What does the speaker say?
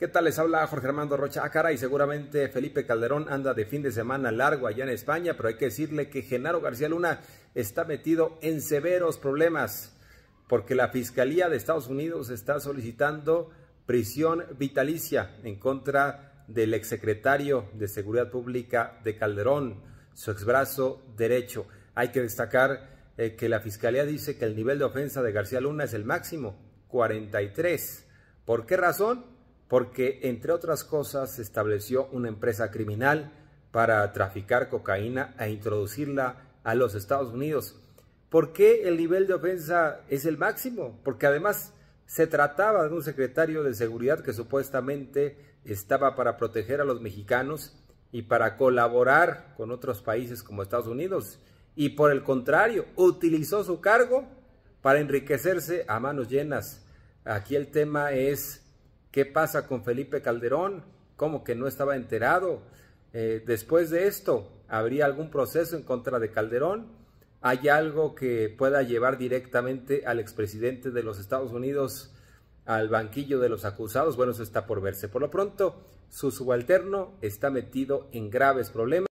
¿Qué tal? Les habla Jorge Armando Rocha ah, cara y seguramente Felipe Calderón anda de fin de semana largo allá en España, pero hay que decirle que Genaro García Luna está metido en severos problemas porque la Fiscalía de Estados Unidos está solicitando prisión vitalicia en contra del exsecretario de Seguridad Pública de Calderón, su exbrazo derecho. Hay que destacar eh, que la Fiscalía dice que el nivel de ofensa de García Luna es el máximo, 43. ¿Por qué razón? porque, entre otras cosas, se estableció una empresa criminal para traficar cocaína e introducirla a los Estados Unidos. ¿Por qué el nivel de ofensa es el máximo? Porque además se trataba de un secretario de seguridad que supuestamente estaba para proteger a los mexicanos y para colaborar con otros países como Estados Unidos. Y por el contrario, utilizó su cargo para enriquecerse a manos llenas. Aquí el tema es ¿Qué pasa con Felipe Calderón? ¿Cómo que no estaba enterado? Eh, después de esto, ¿habría algún proceso en contra de Calderón? ¿Hay algo que pueda llevar directamente al expresidente de los Estados Unidos al banquillo de los acusados? Bueno, eso está por verse. Por lo pronto, su subalterno está metido en graves problemas.